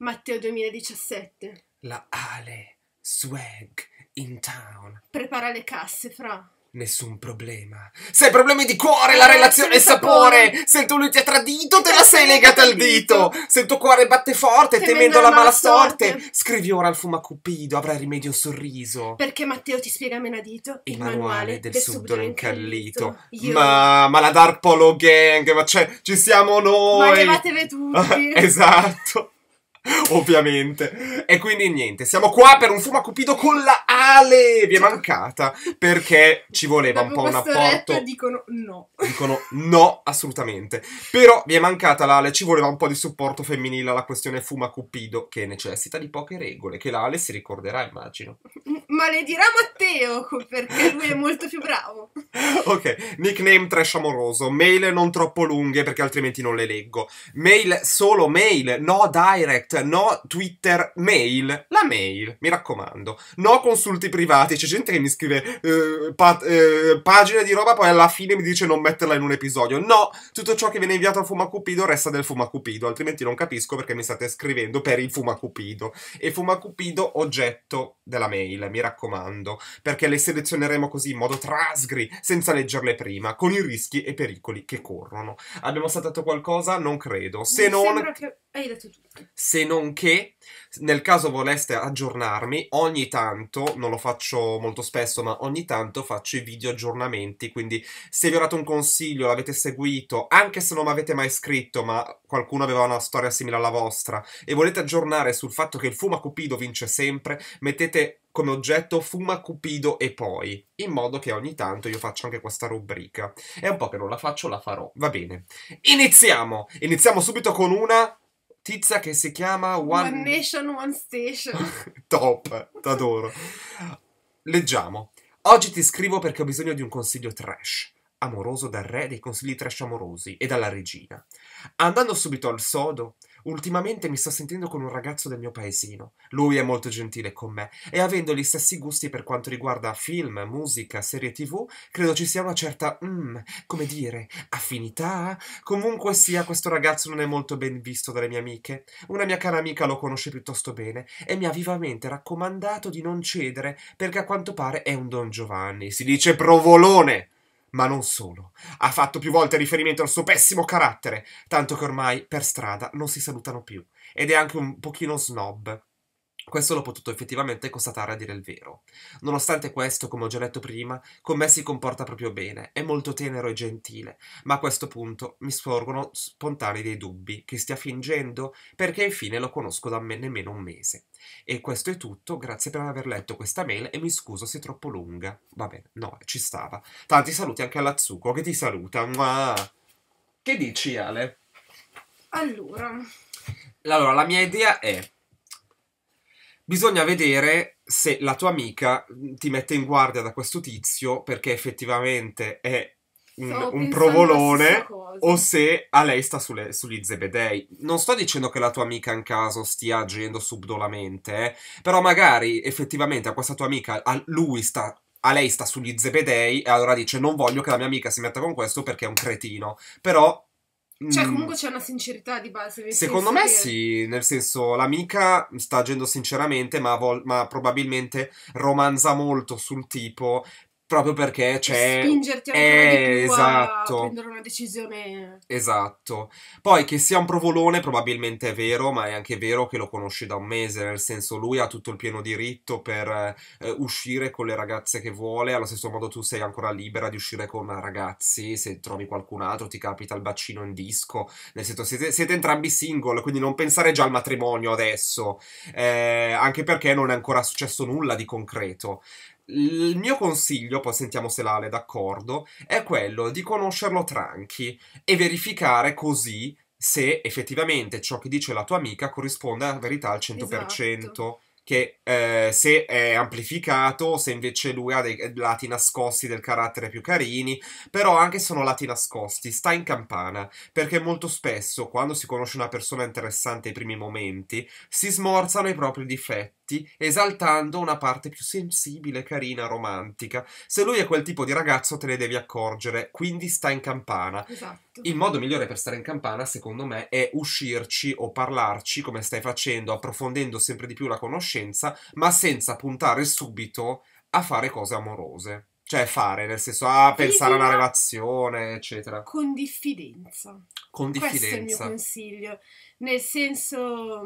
Matteo 2017. La Ale, swag, in town. Prepara le casse, fra. Nessun problema. Se hai problemi di cuore, la eh, relazione è sapore. Se il tuo lui ti ha tradito, te la sei legata al dito. Se il tuo cuore batte forte, temendo, la mala sorte. Scrivi ora al fumacupido, Cupido, avrai rimedio un sorriso. Perché Matteo ti spiega a menadito il, manuale, del, subdolo incallito. Io. Ma, ma la Darpolo Gang, ma cioè, ci siamo noi. Ma levatevi tutti. esatto. Ovviamente. E quindi niente, siamo qua per un fumo cupido con la Ale. Vi è cioè, mancata perché ci voleva un po' un apporto. dicono no. Dicono no, assolutamente. Però vi è mancata l'ale, ci voleva un po' di supporto femminile alla questione fuma cupido che necessita di poche regole che l'ale si ricorderà, immagino. Mm, maledirà Matteo perché lui è molto più bravo. ok, nickname trash amoroso, mail non troppo lunghe perché altrimenti non le leggo. Mail solo mail, no direct, no Twitter, mail, la mail, mi raccomando. No consulti privati, c'è gente che mi scrive eh, pa- eh, pagine di roba poi alla fine mi dice non metterla in un episodio. No, tutto ciò che viene inviato al Fumacupido resta del Fumacupido, altrimenti non capisco perché mi state scrivendo per il Fumacupido. E Fumacupido oggetto della mail, mi raccomando raccomando, perché le selezioneremo così in modo trasgri, senza leggerle prima, con i rischi e pericoli che corrono. Abbiamo saltato qualcosa? Non credo. Se Mi non... Che... Hai detto tutto. Se non che nel caso voleste aggiornarmi, ogni tanto, non lo faccio molto spesso, ma ogni tanto faccio i video aggiornamenti, quindi se vi ho dato un consiglio, l'avete seguito, anche se non mi avete mai scritto, ma qualcuno aveva una storia simile alla vostra, e volete aggiornare sul fatto che il Fuma Cupido vince sempre, mettete come oggetto Fuma Cupido e poi, in modo che ogni tanto io faccia anche questa rubrica. È un po' che non la faccio, la farò. Va bene. Iniziamo! Iniziamo subito con una tizia che si chiama One, one Nation One Station. Top, t'adoro. Leggiamo. Oggi ti scrivo perché ho bisogno di un consiglio trash amoroso dal re dei consigli trash amorosi e dalla regina. Andando subito al sodo, Ultimamente mi sto sentendo con un ragazzo del mio paesino. Lui è molto gentile con me e avendo gli stessi gusti per quanto riguarda film, musica, serie tv, credo ci sia una certa, mm, come dire, affinità. Comunque sia, questo ragazzo non è molto ben visto dalle mie amiche. Una mia cara amica lo conosce piuttosto bene e mi ha vivamente raccomandato di non cedere perché a quanto pare è un Don Giovanni. Si dice provolone! Ma non solo. Ha fatto più volte riferimento al suo pessimo carattere, tanto che ormai per strada non si salutano più. Ed è anche un pochino snob. Questo l'ho potuto effettivamente constatare a dire il vero. Nonostante questo, come ho già detto prima, con me si comporta proprio bene, è molto tenero e gentile, ma a questo punto mi sorgono spontanei dei dubbi che stia fingendo perché infine lo conosco da me nemmeno un mese. E questo è tutto, grazie per aver letto questa mail e mi scuso se è troppo lunga. Va bene, no, ci stava. Tanti saluti anche alla Zucco che ti saluta. Mua! Che dici Ale? Allora... Allora, la mia idea è Bisogna vedere se la tua amica ti mette in guardia da questo tizio perché effettivamente è un, un provolone o se a lei sta sulle, sugli zebedei. Non sto dicendo che la tua amica in caso stia agendo subdolamente, eh, però magari effettivamente a questa tua amica a lui sta a lei sta sugli zebedei e allora dice non voglio che la mia amica si metta con questo perché è un cretino. Però cioè, mm. comunque c'è una sincerità di base. Secondo me che... sì, nel senso l'amica sta agendo sinceramente, ma, vol- ma, probabilmente romanza molto sul tipo proprio perché c'è... Spingerti ancora è... di esatto. a prendere una decisione... Esatto. Poi che sia un provolone probabilmente è vero, ma è anche vero che lo conosci da un mese, nel senso lui ha tutto il pieno diritto per eh, uscire con le ragazze che vuole, allo stesso modo tu sei ancora libera di uscire con ragazzi, se trovi qualcun altro ti capita il bacino in disco, nel senso siete, siete entrambi single, quindi non pensare già al matrimonio adesso, eh, anche perché non è ancora successo nulla di concreto il mio consiglio, poi sentiamo se l'Ale è d'accordo, è quello di conoscerlo tranqui e verificare così se effettivamente ciò che dice la tua amica corrisponde alla verità al 100%. Esatto che eh, se è amplificato, se invece lui ha dei eh, lati nascosti del carattere più carini, però anche se sono lati nascosti, sta in campana, perché molto spesso quando si conosce una persona interessante ai primi momenti, si smorzano i propri difetti, esaltando una parte più sensibile, carina, romantica. Se lui è quel tipo di ragazzo te ne devi accorgere, quindi sta in campana. Esatto. Il modo migliore per stare in campana, secondo me, è uscirci o parlarci come stai facendo, approfondendo sempre di più la conoscenza conoscenza, ma senza puntare subito a fare cose amorose. Cioè fare, nel senso a pensare a una relazione, eccetera. Con diffidenza. Con diffidenza. Questo è il mio consiglio. Nel senso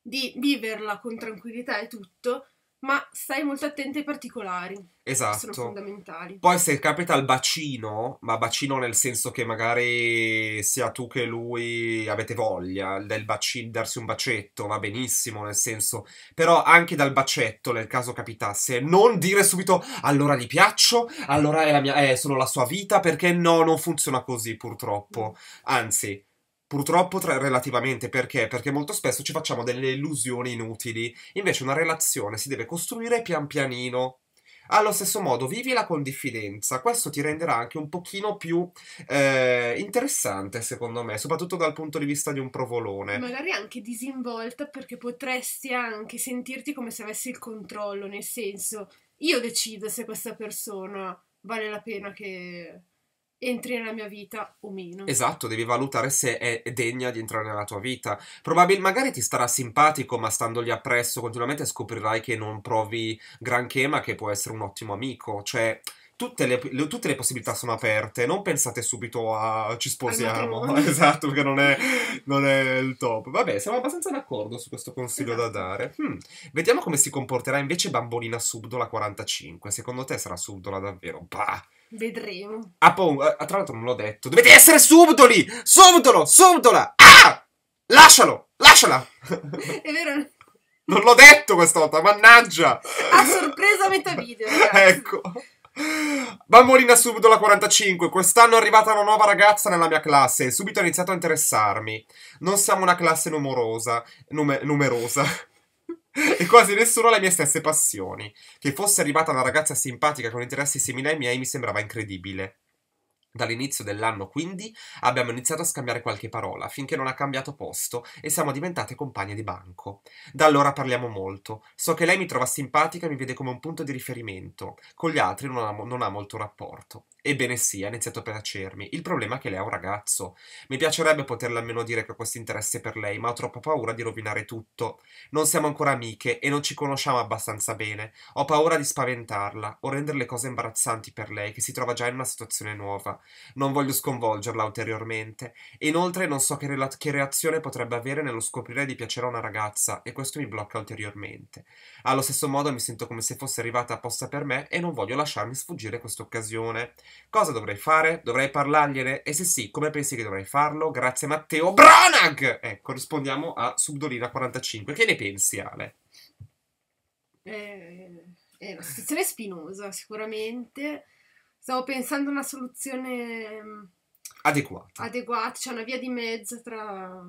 di viverla con tranquillità e tutto, ma stai molto attenti ai particolari. Esatto. Sono fondamentali. Poi se capita il bacino, ma bacino nel senso che magari sia tu che lui avete voglia del bacino, darsi un bacetto, va benissimo, nel senso, però anche dal bacetto, nel caso capitasse, non dire subito allora gli piaccio, allora è, la mia, è solo la sua vita, perché no, non funziona così purtroppo. Mm. Anzi, Purtroppo tra- relativamente perché? Perché molto spesso ci facciamo delle illusioni inutili. Invece una relazione si deve costruire pian pianino, allo stesso modo, vivila con diffidenza, questo ti renderà anche un pochino più eh, interessante, secondo me, soprattutto dal punto di vista di un provolone. Magari anche disinvolta, perché potresti anche sentirti come se avessi il controllo, nel senso, io decido se questa persona vale la pena che entri nella mia vita o meno. Esatto, devi valutare se è degna di entrare nella tua vita. Probabilmente magari ti starà simpatico, ma standogli appresso continuamente scoprirai che non provi granché, ma che può essere un ottimo amico. Cioè, Tutte le, le, tutte le, possibilità sono aperte, non pensate subito a ci sposiamo, esatto, perché non è, non è, il top. Vabbè, siamo abbastanza d'accordo su questo consiglio esatto. da dare. Hmm. Vediamo come si comporterà invece bambolina subdola 45. Secondo te sarà subdola davvero? Bah! Vedremo. Ah, boh, eh, tra l'altro non l'ho detto. Dovete essere subdoli! Subdolo! Subdola! Ah! Lascialo! Lasciala! è vero. Non l'ho detto questa volta, mannaggia! A sorpresa metà video, ragazzi. Ecco. Bambolina subito la 45. Quest'anno è arrivata una nuova ragazza nella mia classe e subito ho iniziato a interessarmi. Non siamo una classe numerosa, num numerosa. e quasi nessuno ha le mie stesse passioni. Che fosse arrivata una ragazza simpatica con interessi simili ai miei mi sembrava incredibile. Dall'inizio dell'anno, quindi, abbiamo iniziato a scambiare qualche parola, finché non ha cambiato posto e siamo diventate compagne di banco. Da allora parliamo molto. So che lei mi trova simpatica e mi vede come un punto di riferimento. Con gli altri non ha, non ha molto rapporto. Ebbene sì, ha iniziato a piacermi. Il problema è che lei è un ragazzo. Mi piacerebbe poterle almeno dire che ho questo interesse per lei, ma ho troppa paura di rovinare tutto. Non siamo ancora amiche e non ci conosciamo abbastanza bene. Ho paura di spaventarla o rendere le cose imbarazzanti per lei, che si trova già in una situazione nuova. Non voglio sconvolgerla ulteriormente. E inoltre non so che, rela- che reazione potrebbe avere nello scoprire di piacere a una ragazza, e questo mi blocca ulteriormente. Allo stesso modo mi sento come se fosse arrivata apposta per me e non voglio lasciarmi sfuggire questa occasione. Cosa dovrei fare? Dovrei parlargliene? E se sì, come pensi che dovrei farlo? Grazie Matteo Branag! Ecco, eh, rispondiamo a Subdolina45. Che ne pensi, Ale? Eh, è eh, una situazione spinosa, sicuramente. Stavo pensando a una soluzione... Mm, adeguata. Adeguata, cioè una via di mezzo tra...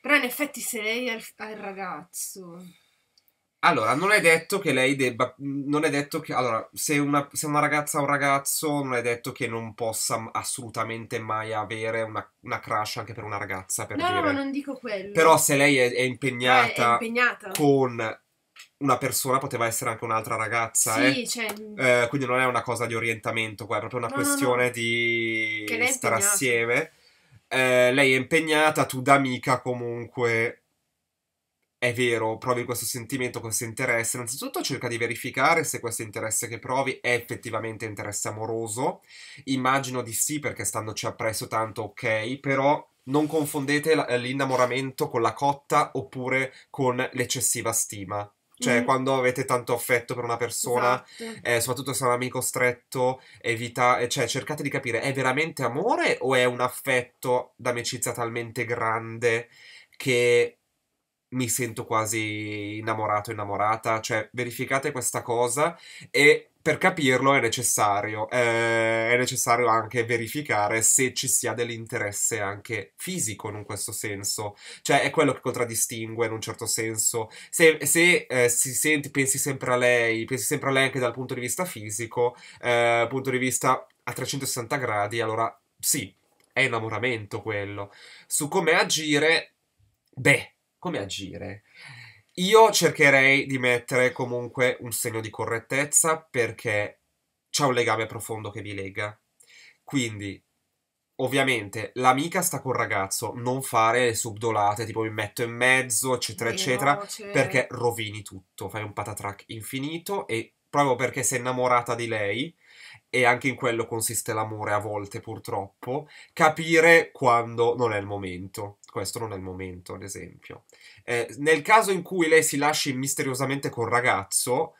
Però in effetti se lei è il ragazzo allora, non è detto che lei debba. Non è detto che. Allora, se una, se una ragazza ha un ragazzo, non è detto che non possa assolutamente mai avere una, una crush anche per una ragazza. Per no, dire. no, non dico quello. Però se lei è, è impegnata, eh, è impegnata con una persona poteva essere anche un'altra ragazza. Eh. Sì, eh? cioè... Mm. eh, quindi non è una cosa di orientamento, qua, è proprio una no, questione no, no. di stare impegnata. assieme. Eh, lei è impegnata, tu da amica comunque è vero, provi questo sentimento, questo interesse, innanzitutto cerca di verificare se questo interesse che provi è effettivamente interesse amoroso. Immagino di sì perché standoci appresso tanto ok, però non confondete l'innamoramento con la cotta oppure con l'eccessiva stima. Cioè, mm. quando avete tanto affetto per una persona, esatto. eh, soprattutto se è un amico stretto, evita, eh, cioè, cercate di capire, è veramente amore o è un affetto d'amicizia talmente grande che mi sento quasi innamorato, innamorata, cioè verificate questa cosa e per capirlo è necessario, eh, è necessario anche verificare se ci sia dell'interesse anche fisico in un questo senso, cioè è quello che contraddistingue in un certo senso, se, se eh, si senti, pensi sempre a lei, pensi sempre a lei anche dal punto di vista fisico, eh, punto di vista a 360 gradi, allora sì, è innamoramento quello, su come agire, beh, come agire? Io cercherei di mettere comunque un segno di correttezza perché c'è un legame profondo che vi lega. Quindi, ovviamente, l'amica sta col ragazzo, non fare subdolate, tipo mi metto in mezzo, eccetera, Veloce. eccetera, perché rovini tutto, fai un patatrack infinito e proprio perché sei innamorata di lei, e anche in quello consiste l'amore a volte purtroppo, capire quando non è il momento questo non è il momento, ad esempio. Eh, nel caso in cui lei si lasci misteriosamente col ragazzo,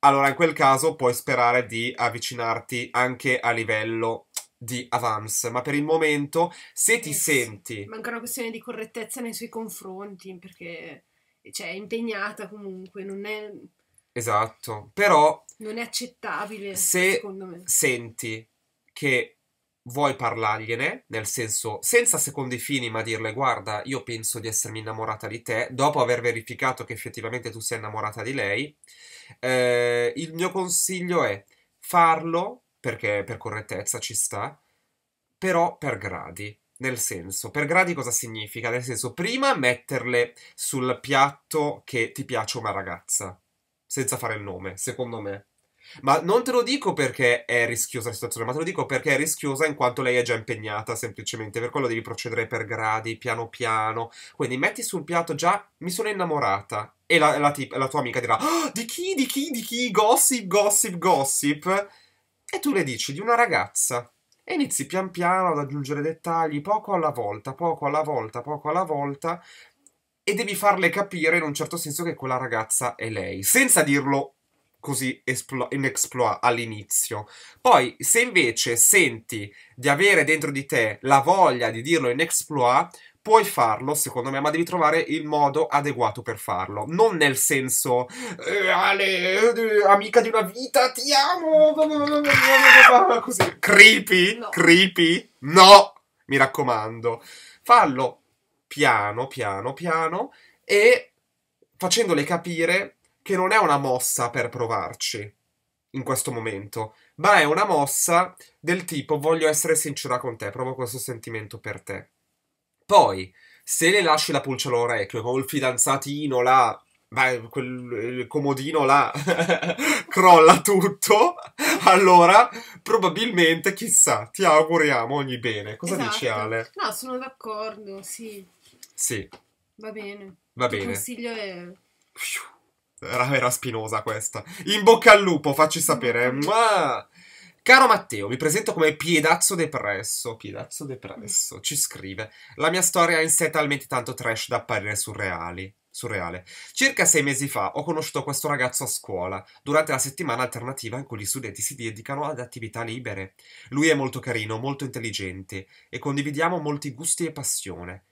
allora in quel caso puoi sperare di avvicinarti anche a livello di avance, ma per il momento se ti eh, senti... Manca una questione di correttezza nei suoi confronti, perché eh, cioè, è impegnata comunque, non è... Esatto, però... Non è accettabile, se secondo me. senti che vuoi parlargliene, nel senso senza secondi fini, ma dirle guarda, io penso di essermi innamorata di te, dopo aver verificato che effettivamente tu sei innamorata di lei, eh, il mio consiglio è farlo, perché per correttezza ci sta, però per gradi. Nel senso, per gradi cosa significa? Nel senso, prima metterle sul piatto che ti piace una ragazza, senza fare il nome, secondo me ma non te lo dico perché è rischiosa la situazione, ma te lo dico perché è rischiosa in quanto lei è già impegnata semplicemente, per quello devi procedere per gradi, piano piano. Quindi metti sul piatto già mi sono innamorata e la, la, tip, la tua amica dirà oh, di chi, di chi, di chi, gossip, gossip, gossip. E tu le dici di una ragazza e inizi pian piano ad aggiungere dettagli, poco alla volta, poco alla volta, poco alla volta, e devi farle capire in un certo senso che quella ragazza è lei, senza dirlo così esplo- in exploit all'inizio. Poi, se invece senti di avere dentro di te la voglia di dirlo in exploit, puoi farlo, secondo me, ma devi trovare il modo adeguato per farlo. Non nel senso, eh, Ale, eh, amica di una vita, ti amo, così. Creepy, no. creepy, no, mi raccomando. Fallo piano, piano, piano e facendole capire che non è una mossa per provarci in questo momento, ma è una mossa del tipo voglio essere sincera con te, provo questo sentimento per te. Poi, se le lasci la pulce all'orecchio con il fidanzatino là, beh, quel, il comodino là, crolla tutto, allora probabilmente, chissà, ti auguriamo ogni bene. Cosa esatto. dici Ale? No, sono d'accordo, sì. Sì. Va bene. Va bene. Il consiglio è... Era, era spinosa questa. In bocca al lupo, facci sapere. Mua! Caro Matteo, mi presento come Piedazzo Depresso. Piedazzo Depresso ci scrive: La mia storia è in sé talmente tanto trash da apparire surreali. Surreale. Circa sei mesi fa ho conosciuto questo ragazzo a scuola, durante la settimana alternativa in cui gli studenti si dedicano ad attività libere. Lui è molto carino, molto intelligente e condividiamo molti gusti e passione.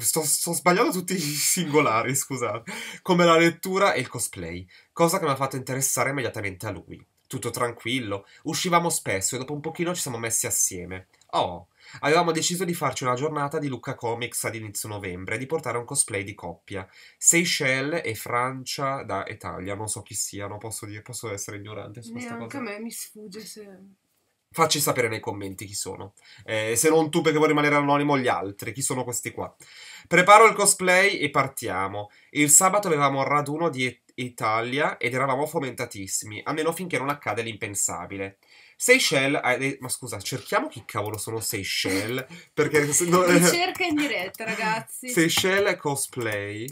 Sto, sto, sbagliando tutti i singolari, scusate. Come la lettura e il cosplay, cosa che mi ha fatto interessare immediatamente a lui. Tutto tranquillo, uscivamo spesso e dopo un pochino ci siamo messi assieme. Oh, avevamo deciso di farci una giornata di Lucca Comics ad inizio novembre e di portare un cosplay di coppia. Seychelles e Francia da Italia, non so chi siano, posso, dire, posso essere ignorante su Neanche questa cosa. Neanche a me mi sfugge se... Facci sapere nei commenti chi sono. Eh, se non tu perché vuoi rimanere anonimo, gli altri. Chi sono questi qua? Preparo il cosplay e partiamo. Il sabato avevamo un raduno di Italia ed eravamo fomentatissimi, almeno finché non accade l'impensabile. Seychelles, ah, eh, ma scusa, cerchiamo chi cavolo sono Seychelles, perché... No, Ricerca in diretta, ragazzi. Seychelles cosplay.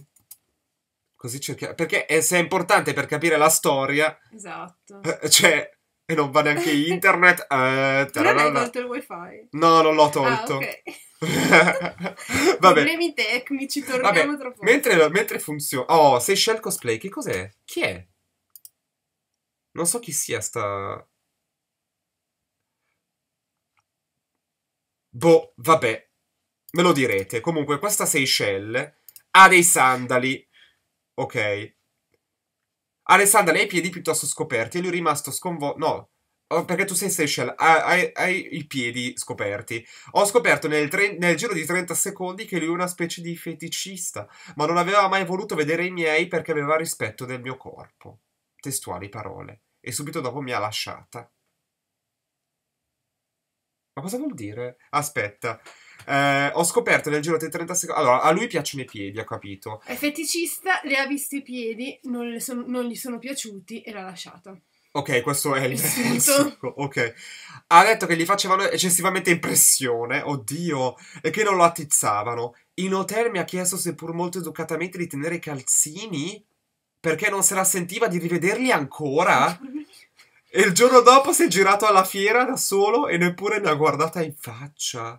Così cerchiamo... Perché è, se è importante per capire la storia... Esatto. Cioè e non va neanche internet. Eh, non hai tolto il wifi? No, non l'ho ah, tolto. Ah, okay. Problemi tecnici, torniamo Vabbè. tra poco. Mentre, mentre funziona... Oh, Seychelles Cosplay, che cos'è? Chi è? Non so chi sia sta... Boh, vabbè. Me lo direte. Comunque, questa Seychelles ha dei sandali. Ok. Alessandra, lei ha i piedi piuttosto scoperti e lui è rimasto sconvolto. No, oh, perché tu sei Seychelles, hai, hai, i piedi scoperti. Ho scoperto nel, tre, nel, giro di 30 secondi che lui è una specie di feticista, ma non aveva mai voluto vedere i miei perché aveva rispetto del mio corpo. Testuali parole. E subito dopo mi ha lasciata. Ma cosa vuol dire? Aspetta, eh, ho scoperto nel giro dei 30 secondi. Allora, a lui piacciono i piedi, ha capito. È feticista, le ha visti i piedi, non, son- non gli sono piaciuti e l'ha lasciata. Ok, questo è il succo. Ok. Ha detto che gli facevano eccessivamente impressione, oddio, e che non lo attizzavano. In hotel mi ha chiesto se pur molto educatamente di tenere i calzini perché non se la sentiva di rivederli ancora. E il giorno dopo si è girato alla fiera da solo e neppure mi ha guardata in faccia.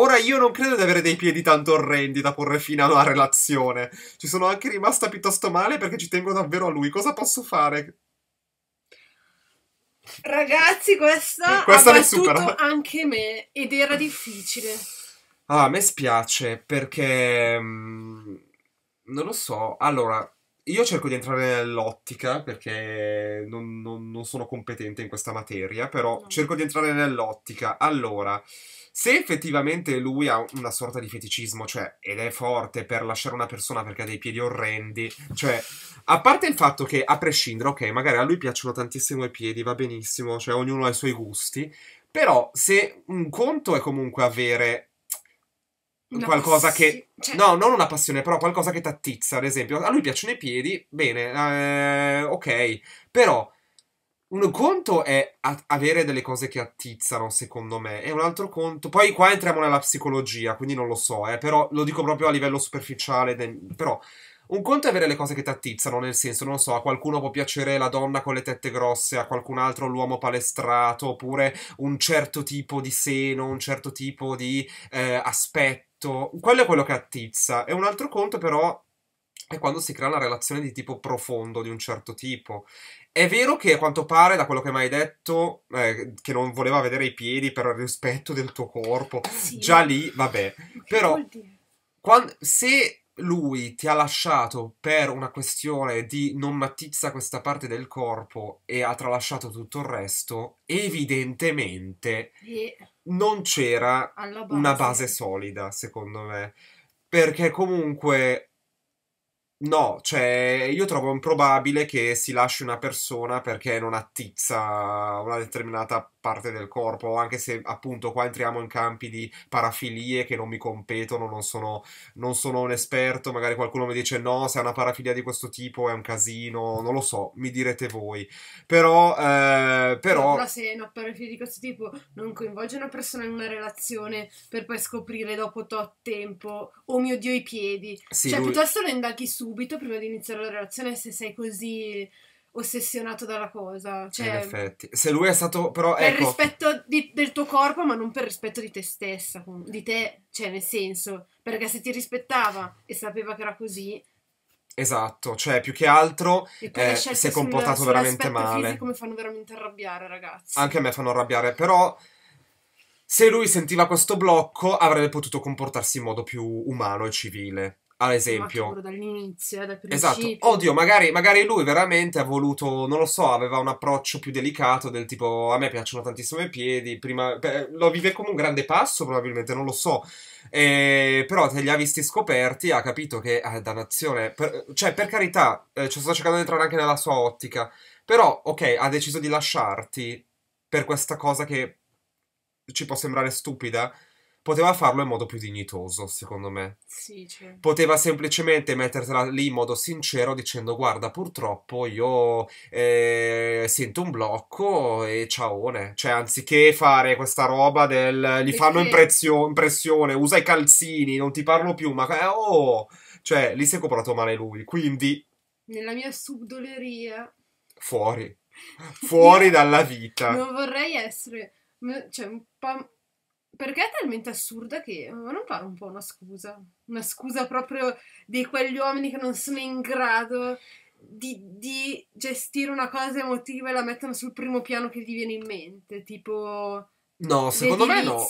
Ora io non credo di avere dei piedi tanto orrendi da porre fine a una relazione. Ci sono anche rimasta piuttosto male perché ci tengo davvero a lui. Cosa posso fare? Ragazzi, questa, questa ha battuto anche me ed era difficile. Ah, mi spiace perché... Mm, non lo so. Allora, io cerco di entrare nell'ottica perché non, non, non sono competente in questa materia, però no. cerco di entrare nell'ottica. Allora se effettivamente lui ha una sorta di feticismo, cioè, ed è forte per lasciare una persona perché ha dei piedi orrendi, cioè, a parte il fatto che, a prescindere, ok, magari a lui piacciono tantissimo i piedi, va benissimo, cioè, ognuno ha i suoi gusti, però se un conto è comunque avere una qualcosa che... Cioè... No, non una passione, però qualcosa che t'attizza, ad esempio, a lui piacciono i piedi, bene, eh, ok, però un conto è avere delle cose che attizzano, secondo me, e un altro conto. Poi qua entriamo nella psicologia, quindi non lo so, eh, però lo dico proprio a livello superficiale. De... Però un conto è avere le cose che ti attizzano, nel senso, non so, a qualcuno può piacere la donna con le tette grosse, a qualcun altro l'uomo palestrato, oppure un certo tipo di seno, un certo tipo di eh, aspetto. Quello è quello che attizza. E un altro conto, però, è quando si crea una relazione di tipo profondo di un certo tipo. È vero che a quanto pare, da quello che mi hai detto, eh, che non voleva vedere i piedi per il rispetto del tuo corpo. Ah, sì. Già lì, vabbè. Però, quando, se lui ti ha lasciato per una questione di non matizza questa parte del corpo e ha tralasciato tutto il resto, evidentemente yeah. non c'era base. una base solida, secondo me. Perché comunque No, cioè io trovo improbabile che si lasci una persona perché non attizza una determinata parte del corpo, anche se appunto qua entriamo in campi di parafilie che non mi competono, non sono, non sono un esperto, magari qualcuno mi dice no, se è una parafilia di questo tipo è un casino, non lo so, mi direte voi. Però, eh, però... però se una parafilia di questo tipo non coinvolge una persona in una relazione per poi scoprire dopo tot tempo, oh mio Dio i piedi, sì, cioè lui... piuttosto lo indaghi su subito prima di iniziare la relazione se sei così ossessionato dalla cosa. Cioè, eh, in effetti. Se lui è stato però... Per ecco... rispetto di, del tuo corpo, ma non per rispetto di te stessa, di te, cioè nel senso, perché se ti rispettava e sapeva che era così... Esatto, cioè più che altro eh, si è comportato veramente male. Come fanno veramente arrabbiare ragazzi. Anche a me fanno arrabbiare, però... Se lui sentiva questo blocco avrebbe potuto comportarsi in modo più umano e civile ad esempio. dall'inizio, eh, dal principio. Esatto. Oddio, magari, magari, lui veramente ha voluto, non lo so, aveva un approccio più delicato del tipo a me piacciono tantissimo i piedi, prima, beh, lo vive come un grande passo probabilmente, non lo so. Eh, però te li ha visti scoperti, ha capito che, eh, dannazione, per, cioè per carità, eh, ci sto cercando di entrare anche nella sua ottica, però ok, ha deciso di lasciarti per questa cosa che ci può sembrare stupida, poteva farlo in modo più dignitoso, secondo me. Sì, certo. Poteva semplicemente mettertela lì in modo sincero dicendo guarda, purtroppo io eh, sento un blocco e ciaone. Cioè, anziché fare questa roba del gli fanno imprezio- impressione, usa i calzini, non ti parlo più, ma oh! Cioè, lì si è comprato male lui, quindi... Nella mia subdoleria... Fuori. Fuori dalla vita. Non vorrei essere... Cioè, un po' perché è talmente assurda che eh, ma non pare un po' una scusa? Una scusa proprio di quegli uomini che non sono in grado di, di gestire una cosa emotiva e la mettono sul primo piano che gli viene in mente, tipo... No, secondo me no.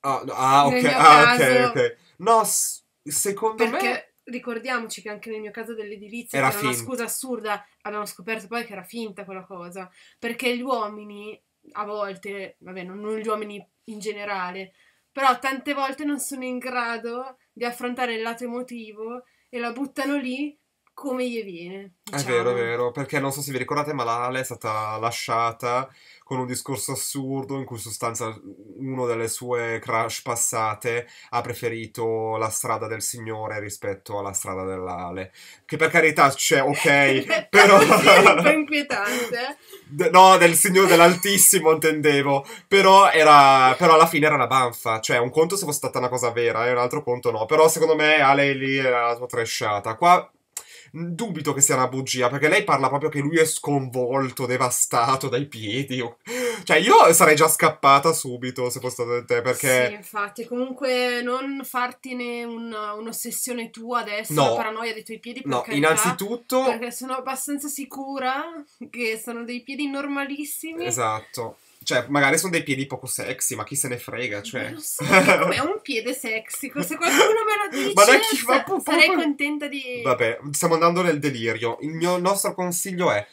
Ah, no, ah, okay, ah caso, ok, ok. No, s- secondo perché... me ricordiamoci che anche nel mio caso dell'edilizia era, era una scusa assurda, abbiamo scoperto poi che era finta quella cosa, perché gli uomini a volte, vabbè, non, non gli uomini in generale, però tante volte non sono in grado di affrontare il lato emotivo e la buttano lì come gli viene. Diciamo. È vero, è diciamo. vero, perché non so se vi ricordate, ma la è stata lasciata con un discorso assurdo in cui in sostanza uno delle sue crash passate ha preferito la strada del signore rispetto alla strada dell'ale. Che per carità c'è, cioè, ok, però... è un po' inquietante. no, del signore dell'altissimo intendevo, però, era, però alla fine era una banfa, cioè un conto se fosse stata una cosa vera e eh, un altro conto no, però secondo me Ale lì era la sua tresciata. Qua dubito che sia una bugia, perché lei parla proprio che lui è sconvolto, devastato dai piedi. Cioè, io sarei già scappata subito se fosse stato te, perché... Sì, infatti, comunque non fartene un, un'ossessione tua adesso, no. la paranoia dei tuoi piedi, No, carità, innanzitutto... Perché sono abbastanza sicura che sono dei piedi normalissimi. Esatto. Cioè, magari sono dei piedi poco sexy, ma chi se ne frega, cioè... Non so, è un piede sexy? Se qualcuno me lo dice, ma dai, chi fa, po, sarei contenta di... Vabbè, stiamo andando nel delirio. Il mio, nostro consiglio è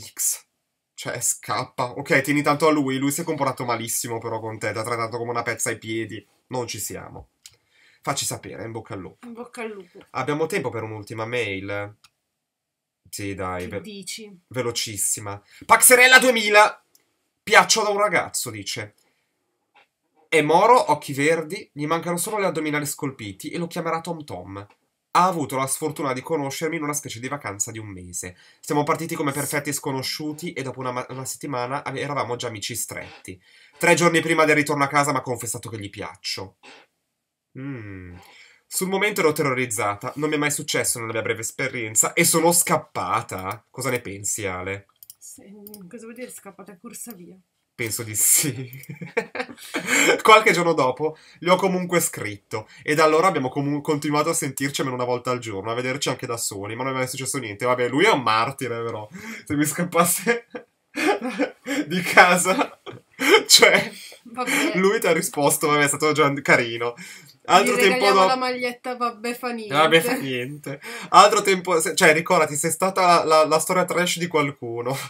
X. Cioè, scappa. Ok, tieni tanto a lui. Lui si è comportato malissimo però con te. Ti ha trattato come una pezza ai piedi. Non ci siamo. Facci sapere, in bocca al lupo. In bocca al lupo. Abbiamo tempo per un'ultima mail. Sì, dai. Che ve- dici? Velocissima. Paxerella 2000! Piaccio da un ragazzo, dice. È moro, occhi verdi, gli mancano solo gli addominali scolpiti e lo chiamerà Tom Tom. Ha avuto la sfortuna di conoscermi in una specie di vacanza di un mese. Siamo partiti come perfetti sconosciuti e dopo una, una settimana eravamo già amici stretti. Tre giorni prima del ritorno a casa mi ha confessato che gli piaccio. Mm. Sul momento ero terrorizzata, non mi è mai successo nella mia breve esperienza e sono scappata. Cosa ne pensi, Ale? cosa vuol dire scappata a corsa via? Penso di sì. Qualche giorno dopo gli ho comunque scritto e da allora abbiamo comu- continuato a sentirci almeno una volta al giorno, a vederci anche da soli, ma non è mai successo niente. Vabbè, lui è un martire, però se mi scappasse di casa, cioè Vabbè. Lui ti ha risposto, vabbè, è stato già carino. Altro tempo dopo... la maglietta, vabbè, fa niente. Vabbè, fa niente. Altro tempo... Cioè, ricordati, sei stata la, la storia trash di qualcuno.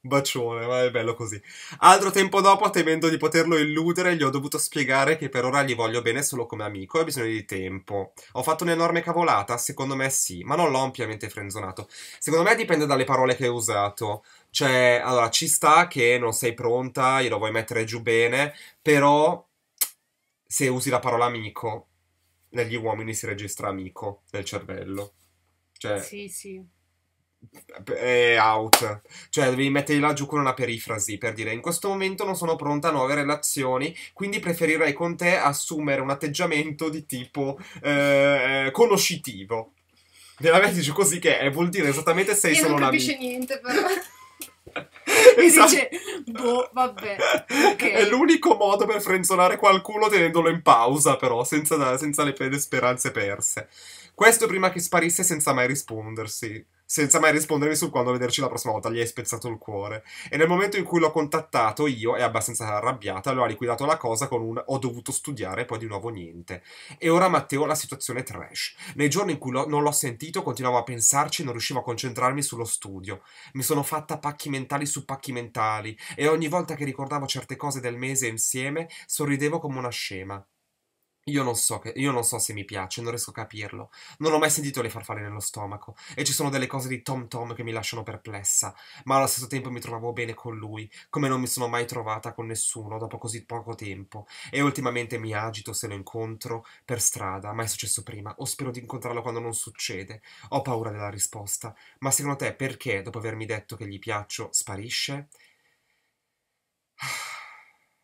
Bacione, ma è bello così. Altro tempo dopo, temendo di poterlo illudere, gli ho dovuto spiegare che per ora gli voglio bene solo come amico e ho bisogno di tempo. Ho fatto un'enorme cavolata? Secondo me sì, ma non l'ho ampiamente frenzonato. Secondo me dipende dalle parole che hai usato. Cioè, allora, ci sta che non sei pronta, glielo vuoi mettere giù bene, però se usi la parola amico, negli uomini si registra amico nel cervello. Cioè, sì, sì. È out. Cioè, devi metterli giù con una perifrasi per dire in questo momento non sono pronta a nuove relazioni, quindi preferirei con te assumere un atteggiamento di tipo eh, eh conoscitivo. Nella metti giù così che è, eh, vuol dire esattamente sei Io solo un amico. Non capisce niente però e esatto. dice boh vabbè okay. è l'unico modo per frenzolare qualcuno tenendolo in pausa però senza, senza le speranze perse questo prima che sparisse senza mai rispondersi senza mai rispondermi sul quando vederci la prossima volta, gli hai spezzato il cuore. E nel momento in cui l'ho contattato io, è abbastanza arrabbiata, lo ha liquidato la cosa con un ho dovuto studiare e poi di nuovo niente. E ora Matteo la situazione trash. Nei giorni in cui lo, non l'ho sentito continuavo a pensarci e non riuscivo a concentrarmi sullo studio. Mi sono fatta pacchi mentali su pacchi mentali e ogni volta che ricordavo certe cose del mese insieme sorridevo come una scema. Io non, so che, io non so se mi piace, non riesco a capirlo. Non ho mai sentito le farfalle nello stomaco. E ci sono delle cose di Tom Tom che mi lasciano perplessa. Ma allo stesso tempo mi trovavo bene con lui, come non mi sono mai trovata con nessuno dopo così poco tempo. E ultimamente mi agito se lo incontro per strada, Ma è successo prima, o spero di incontrarlo quando non succede. Ho paura della risposta. Ma secondo te perché, dopo avermi detto che gli piaccio, sparisce? Ah.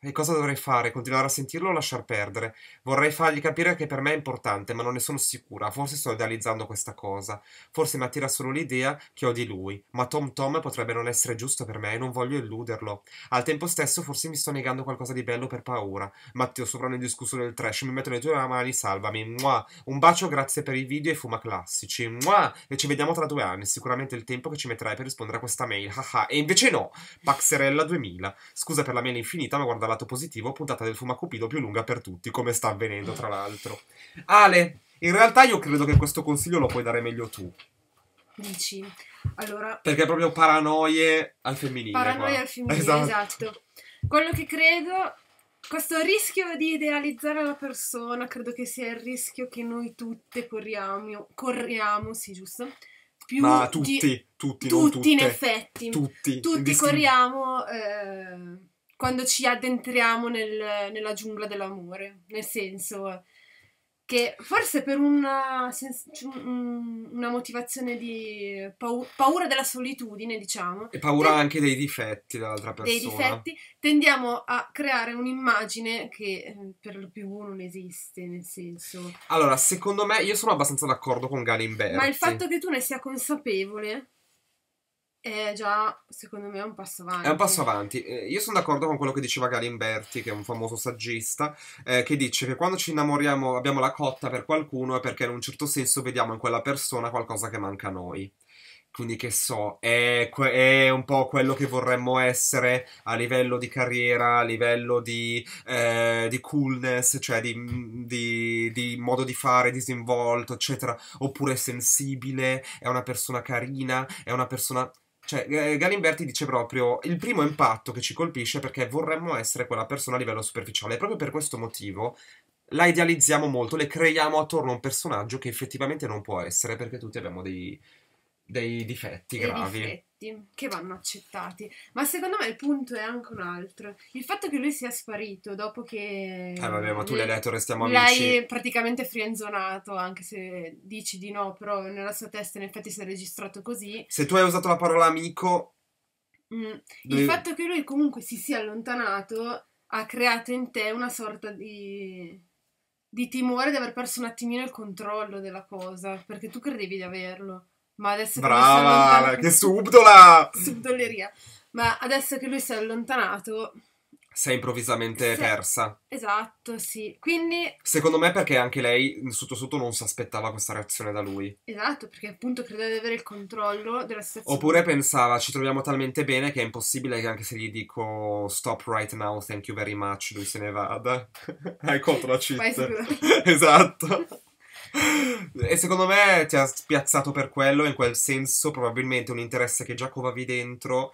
E cosa dovrei fare? Continuare a sentirlo o lasciar perdere? Vorrei fargli capire che per me è importante, ma non ne sono sicura. Forse sto idealizzando questa cosa. Forse mi attira solo l'idea che ho di lui. Ma Tom Tom potrebbe non essere giusto per me e non voglio illuderlo. Al tempo stesso, forse mi sto negando qualcosa di bello per paura. Matteo, sopra nel discusso del trash, mi metto le tue mani, salvami. Mua. Un bacio, grazie per i video e fuma classici. Mua. E ci vediamo tra due anni. Sicuramente il tempo che ci metterai per rispondere a questa mail. Haha. e invece no. Paxerella 2000. Scusa per la mail infinita, ma guarda la lato positivo, puntata del Fumacupido più lunga per tutti, come sta avvenendo tra l'altro. Ale, in realtà io credo che questo consiglio lo puoi dare meglio tu. Dici, allora... Perché proprio paranoie al femminile. Paranoie qua. al femminile, esatto. esatto. Quello che credo, questo rischio di idealizzare la persona, credo che sia il rischio che noi tutte corriamo, corriamo, sì giusto? Più Ma tutti, di, tutti, tutti, tutti in effetti. Tutti. Tutti corriamo... Eh, quando ci addentriamo nel, nella giungla dell'amore, nel senso che forse per una, cioè, una motivazione di paura, paura della solitudine, diciamo. E paura ten- anche dei difetti dell'altra persona. Dei difetti, tendiamo a creare un'immagine che eh, per lo più non esiste, nel senso... Allora, secondo me, io sono abbastanza d'accordo con Galimberti. Ma il fatto che tu ne sia consapevole è eh, già, secondo me, un passo avanti. È un passo avanti. Eh, io sono d'accordo con quello che diceva Galimberti, che è un famoso saggista, eh, che dice che quando ci innamoriamo, abbiamo la cotta per qualcuno, è perché in un certo senso vediamo in quella persona qualcosa che manca a noi quindi che so, è, è, un po' quello che vorremmo essere a livello di carriera, a livello di, eh, di coolness, cioè di, di, di, modo di fare disinvolto, eccetera, oppure è sensibile, è una persona carina, è una persona cioè, Galimberti dice proprio il primo impatto che ci colpisce perché vorremmo essere quella persona a livello superficiale. proprio per questo motivo la idealizziamo molto, le creiamo attorno a un personaggio che effettivamente non può essere perché tutti abbiamo dei, dei difetti gravi. difetti fatti che vanno accettati. Ma secondo me il punto è anche un altro. Il fatto che lui sia sparito dopo che... Eh vabbè, ma tu l'hai detto, restiamo amici. L'hai praticamente frienzonato, anche se dici di no, però nella sua testa in effetti si è registrato così. Se tu hai usato la parola amico... Mm. Lui... Il fatto che lui comunque si sia allontanato ha creato in te una sorta di di timore di aver perso un attimino il controllo della cosa, perché tu credevi di averlo ma adesso Brava, che, che subdola! Subdoleria. Ma adesso che lui si è allontanato... Sei improvvisamente se... persa. Esatto, sì. Quindi... Secondo me perché anche lei sotto sotto non si aspettava questa reazione da lui. Esatto, perché appunto credeva di avere il controllo della situazione. Oppure pensava ci troviamo talmente bene che è impossibile che anche se gli dico stop right now, thank you very much, lui se ne vada. Hai contro la cheat. Vai, esatto. e secondo me ti ha spiazzato per quello, in quel senso probabilmente un interesse che già covavi dentro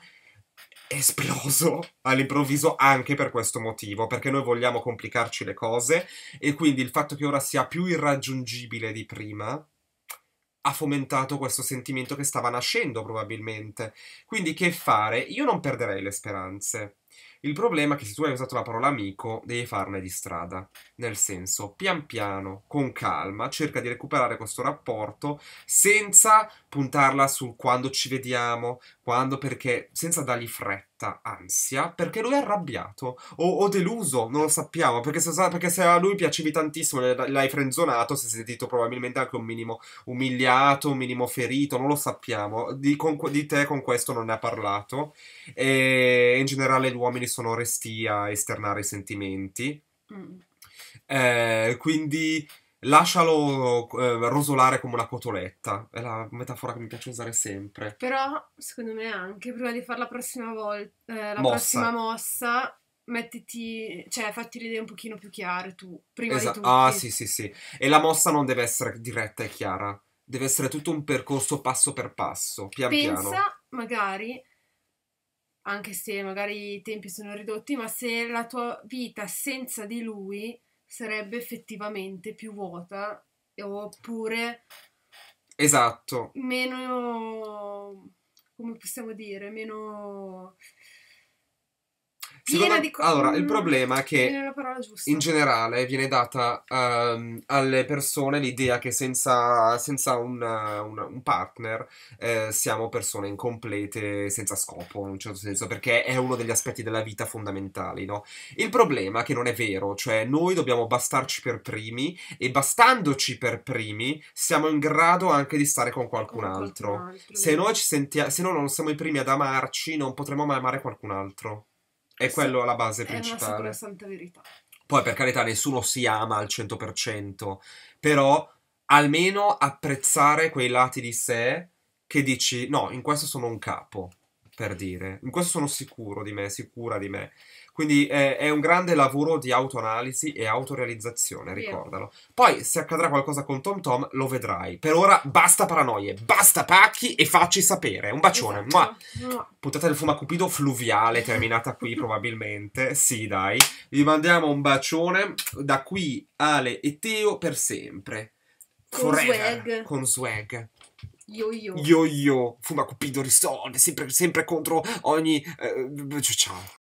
è esploso all'improvviso anche per questo motivo, perché noi vogliamo complicarci le cose e quindi il fatto che ora sia più irraggiungibile di prima ha fomentato questo sentimento che stava nascendo probabilmente. Quindi che fare? Io non perderei le speranze il problema è che se tu hai usato la parola amico, devi farne di strada. Nel senso, pian piano, con calma, cerca di recuperare questo rapporto senza puntarla sul quando ci vediamo, quando perché, senza dargli fretta certa ansia perché lui è arrabbiato o, o deluso, non lo sappiamo, perché se, perché se, a lui piacevi tantissimo, l'hai frenzonato, si è sentito probabilmente anche un minimo umiliato, un minimo ferito, non lo sappiamo, di, con, di te con questo non ne ha parlato e in generale gli uomini sono resti a esternare i sentimenti. Mm. Eh, quindi lascialo eh, rosolare come una cotoletta. È la metafora che mi piace usare sempre. Però, secondo me, anche prima di fare la prossima volta, eh, la mossa. prossima mossa, mettiti, cioè fatti le idee un pochino più chiare tu, prima Esa- di tutto. Ah, sì, sì, sì. E la mossa non deve essere diretta e chiara. Deve essere tutto un percorso passo per passo, pian Pensa, piano. Pensa, magari, anche se magari i tempi sono ridotti, ma se la tua vita senza di lui sarebbe effettivamente più vuota oppure esatto meno come possiamo dire meno Secondo, di com- allora, il mm, problema è che in generale viene data um, alle persone l'idea che senza, senza una, una, un partner eh, siamo persone incomplete, senza scopo, in un certo senso, perché è uno degli aspetti della vita fondamentali, no? Il problema è che non è vero, cioè noi dobbiamo bastarci per primi e bastandoci per primi siamo in grado anche di stare con qualcun, con altro. Qualcun altro. Se noi ci sentiamo, se no non siamo i primi ad amarci, non potremo mai amare qualcun altro. È quello la base principale. È una sicura santa verità. Poi, per carità, nessuno si ama al 100%, però almeno apprezzare quei lati di sé che dici, no, in questo sono un capo, per dire, in questo sono sicuro di me, sicura di me. Quindi eh, è un grande lavoro di autoanalisi e autorealizzazione, ricordalo. Poi se accadrà qualcosa con Tom Tom lo vedrai. Per ora basta paranoie, basta pacchi e facci sapere. Un bacione. Esatto. Mua. Puntata del fumacupido fluviale terminata qui probabilmente. Sì, dai. Vi mandiamo un bacione da qui Ale e Teo per sempre. Con Forever. swag. Con swag. Yo-yo. Yo-yo. Fumacupido risolve sempre, sempre contro ogni... Eh, ciao.